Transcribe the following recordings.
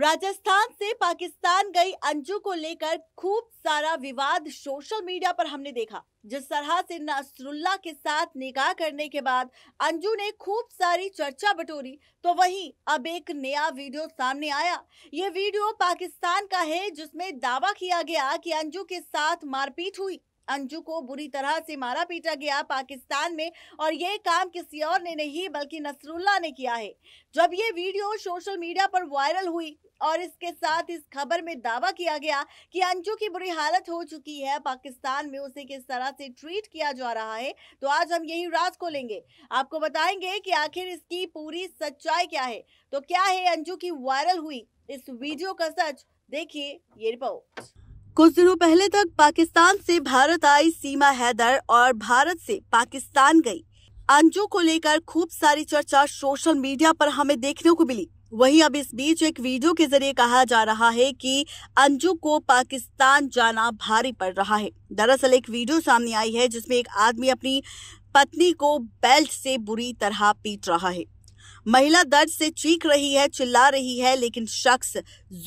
राजस्थान से पाकिस्तान गई अंजू को लेकर खूब सारा विवाद सोशल मीडिया पर हमने देखा जिस तरह से नसरुल्ला के साथ निकाह करने के बाद अंजू ने खूब सारी चर्चा बटोरी तो वहीं अब एक नया वीडियो सामने आया ये वीडियो पाकिस्तान का है जिसमें दावा किया गया कि अंजू के साथ मारपीट हुई अंजू को बुरी तरह से मारा पीटा गया पाकिस्तान में और ये काम किसी और ने नहीं बल्कि नसरुल्ला ने किया है जब ये वीडियो सोशल मीडिया पर वायरल हुई और इसके साथ इस खबर में दावा किया गया कि अंजू की बुरी हालत हो चुकी है पाकिस्तान में उसे किस तरह से ट्रीट किया जा रहा है तो आज हम यही राज को लेंगे आपको बताएंगे कि आखिर इसकी पूरी सच्चाई क्या है तो क्या है अंजू की वायरल हुई इस वीडियो का सच देखिए ये रिपोर्ट कुछ दिनों पहले तक पाकिस्तान से भारत आई सीमा हैदर और भारत से पाकिस्तान गई अंजू को लेकर खूब सारी चर्चा सोशल मीडिया पर हमें देखने को मिली वहीं अब इस बीच एक वीडियो के जरिए कहा जा रहा है कि अंजू को पाकिस्तान जाना भारी पड़ रहा है दरअसल एक वीडियो सामने आई है जिसमें एक आदमी अपनी पत्नी को बेल्ट से बुरी तरह पीट रहा है महिला दर्द से चीख रही है चिल्ला रही है लेकिन शख्स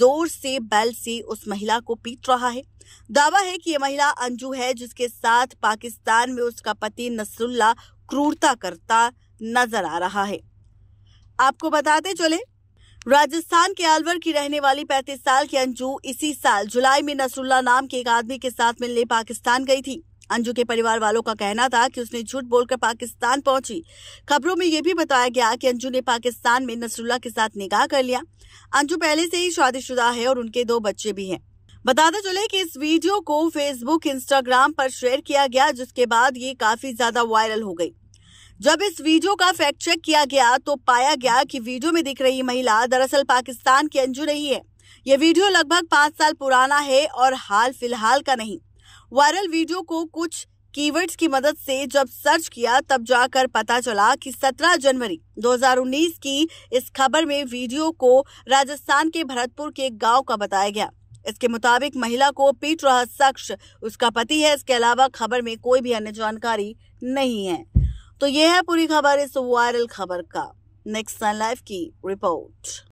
जोर से बैल से उस महिला को पीट रहा है दावा है कि यह महिला अंजू है जिसके साथ पाकिस्तान में उसका पति नसरुल्ला क्रूरता करता नजर आ रहा है आपको बताते चले राजस्थान के अलवर की रहने वाली पैंतीस साल की अंजू इसी साल जुलाई में नसरुल्ला नाम के एक आदमी के साथ मिलने पाकिस्तान गई थी अंजू के परिवार वालों का कहना था कि उसने झूठ बोलकर पाकिस्तान पहुंची खबरों में यह भी बताया गया कि अंजू ने पाकिस्तान में नसरुल्ला के साथ निकाह कर लिया अंजू पहले से ही शादीशुदा है और उनके दो बच्चे भी हैं बताते चले कि इस वीडियो को फेसबुक इंस्टाग्राम पर शेयर किया गया जिसके बाद ये काफी ज्यादा वायरल हो गई जब इस वीडियो का फैक्ट चेक किया गया तो पाया गया कि वीडियो में दिख रही महिला दरअसल पाकिस्तान की अंजू नहीं है ये वीडियो लगभग पाँच साल पुराना है और हाल फिलहाल का नहीं वायरल वीडियो को कुछ कीवर्ड्स की मदद से जब सर्च किया तब जाकर पता चला कि 17 जनवरी 2019 की इस खबर में वीडियो को राजस्थान के भरतपुर के गांव का बताया गया इसके मुताबिक महिला को पीट रहा शख्स उसका पति है इसके अलावा खबर में कोई भी अन्य जानकारी नहीं है तो यह है पूरी खबर इस वायरल खबर का नेक्स्ट सन लाइफ की रिपोर्ट